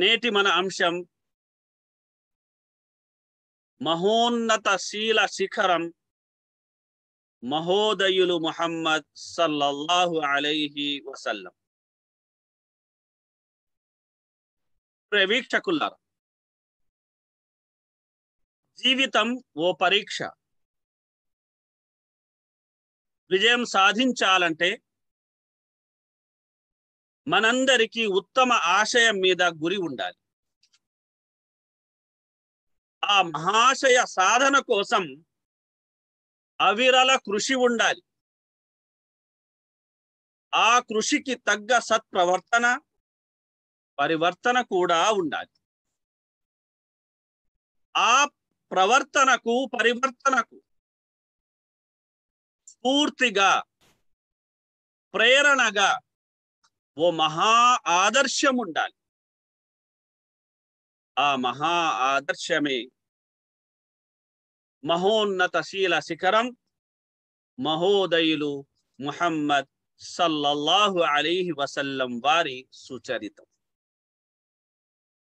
నేటి మన అంశం మహోన్నత శీల శిఖరం మహోదయులు ముహమ్మద్ సల్లల్లాహు అలైహి వసల్లం వీక్షకులారా జీవితం ఓ పరీక్ష విజయం సాధించాలంటే మనందరికీ ఉత్తమ ఆశయం మీద గురి ఉండాలి ఆ మహాశయ సాధన కోసం అవిరల కృషి ఉండాలి ఆ కృషికి తగ్గ సత్ప్రవర్తన పరివర్తన కూడా ఉండాలి ఆ ప్రవర్తనకు పరివర్తనకు స్ఫూర్తిగా ప్రేరణగా ओ महा आदर्शम आ महा आदर्शमे महोन्नत शील शिखर महोदयू मुहम्मद सल्लल्लाहु अलैहि वसल्लम वारी सुचरित